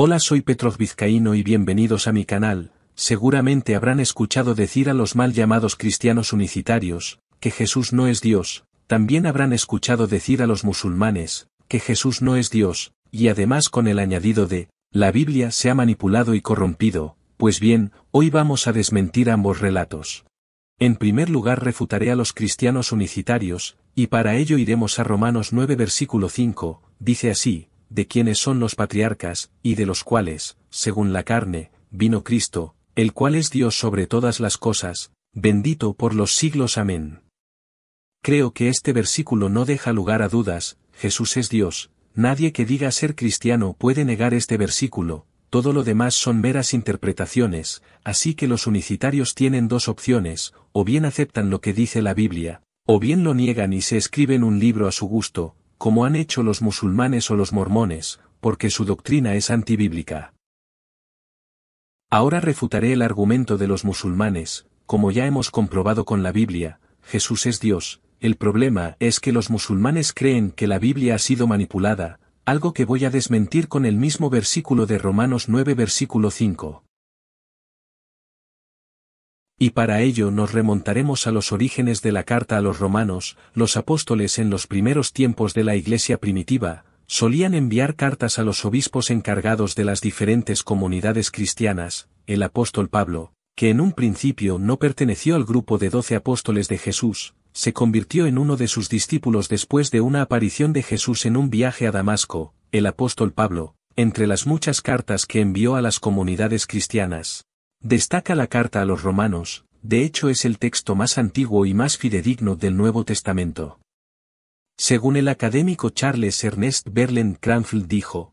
Hola soy Petro Vizcaíno y bienvenidos a mi canal, seguramente habrán escuchado decir a los mal llamados cristianos unicitarios, que Jesús no es Dios, también habrán escuchado decir a los musulmanes, que Jesús no es Dios, y además con el añadido de, la Biblia se ha manipulado y corrompido, pues bien, hoy vamos a desmentir ambos relatos. En primer lugar refutaré a los cristianos unicitarios, y para ello iremos a Romanos 9 versículo 5, dice así, de quienes son los patriarcas, y de los cuales, según la carne, vino Cristo, el cual es Dios sobre todas las cosas, bendito por los siglos. Amén. Creo que este versículo no deja lugar a dudas, Jesús es Dios, nadie que diga ser cristiano puede negar este versículo, todo lo demás son meras interpretaciones, así que los unicitarios tienen dos opciones, o bien aceptan lo que dice la Biblia, o bien lo niegan y se escriben un libro a su gusto, como han hecho los musulmanes o los mormones, porque su doctrina es antibíblica. Ahora refutaré el argumento de los musulmanes, como ya hemos comprobado con la Biblia, Jesús es Dios, el problema es que los musulmanes creen que la Biblia ha sido manipulada, algo que voy a desmentir con el mismo versículo de Romanos 9 versículo 5. Y para ello nos remontaremos a los orígenes de la carta a los romanos, los apóstoles en los primeros tiempos de la iglesia primitiva, solían enviar cartas a los obispos encargados de las diferentes comunidades cristianas, el apóstol Pablo, que en un principio no perteneció al grupo de doce apóstoles de Jesús, se convirtió en uno de sus discípulos después de una aparición de Jesús en un viaje a Damasco, el apóstol Pablo, entre las muchas cartas que envió a las comunidades cristianas, Destaca la carta a los romanos, de hecho es el texto más antiguo y más fidedigno del Nuevo Testamento. Según el académico Charles Ernest berlin Cranfield dijo,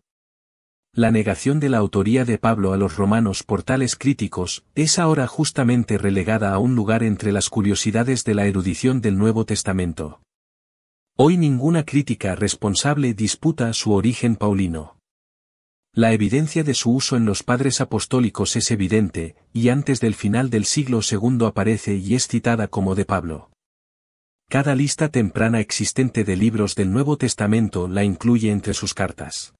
la negación de la autoría de Pablo a los romanos por tales críticos, es ahora justamente relegada a un lugar entre las curiosidades de la erudición del Nuevo Testamento. Hoy ninguna crítica responsable disputa su origen paulino. La evidencia de su uso en los padres apostólicos es evidente, y antes del final del siglo II aparece y es citada como de Pablo. Cada lista temprana existente de libros del Nuevo Testamento la incluye entre sus cartas.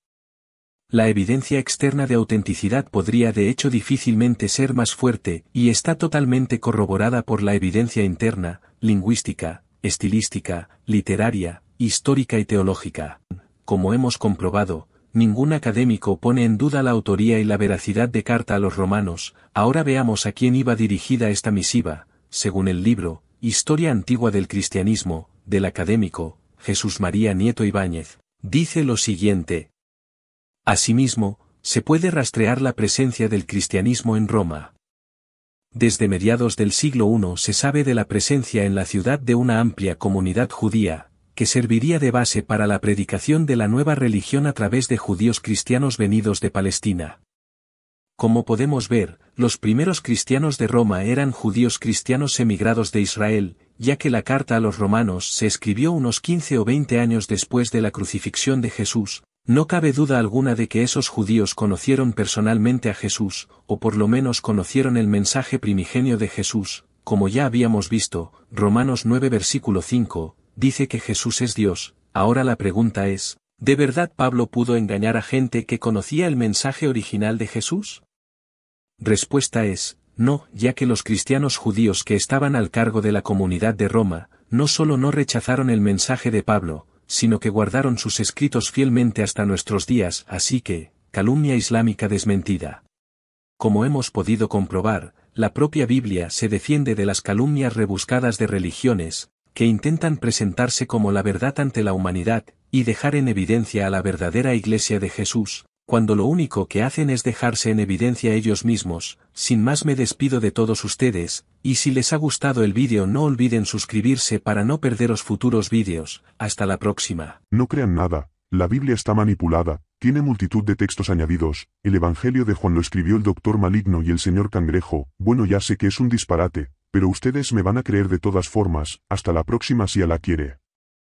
La evidencia externa de autenticidad podría de hecho difícilmente ser más fuerte, y está totalmente corroborada por la evidencia interna, lingüística, estilística, literaria, histórica y teológica. Como hemos comprobado, ningún académico pone en duda la autoría y la veracidad de Carta a los Romanos, ahora veamos a quién iba dirigida esta misiva, según el libro, Historia Antigua del Cristianismo, del académico, Jesús María Nieto Ibáñez, dice lo siguiente. Asimismo, se puede rastrear la presencia del cristianismo en Roma. Desde mediados del siglo I se sabe de la presencia en la ciudad de una amplia comunidad judía, que serviría de base para la predicación de la nueva religión a través de judíos cristianos venidos de Palestina. Como podemos ver, los primeros cristianos de Roma eran judíos cristianos emigrados de Israel, ya que la carta a los romanos se escribió unos 15 o 20 años después de la crucifixión de Jesús, no cabe duda alguna de que esos judíos conocieron personalmente a Jesús, o por lo menos conocieron el mensaje primigenio de Jesús, como ya habíamos visto, Romanos 9 versículo 5, dice que Jesús es Dios, ahora la pregunta es, ¿de verdad Pablo pudo engañar a gente que conocía el mensaje original de Jesús? Respuesta es, no, ya que los cristianos judíos que estaban al cargo de la comunidad de Roma, no solo no rechazaron el mensaje de Pablo, sino que guardaron sus escritos fielmente hasta nuestros días, así que, calumnia islámica desmentida. Como hemos podido comprobar, la propia Biblia se defiende de las calumnias rebuscadas de religiones, que intentan presentarse como la verdad ante la humanidad, y dejar en evidencia a la verdadera Iglesia de Jesús, cuando lo único que hacen es dejarse en evidencia ellos mismos, sin más me despido de todos ustedes, y si les ha gustado el vídeo no olviden suscribirse para no perderos futuros vídeos, hasta la próxima. No crean nada, la Biblia está manipulada, tiene multitud de textos añadidos, el Evangelio de Juan lo escribió el doctor maligno y el señor cangrejo, bueno ya sé que es un disparate, pero ustedes me van a creer de todas formas, hasta la próxima si la quiere.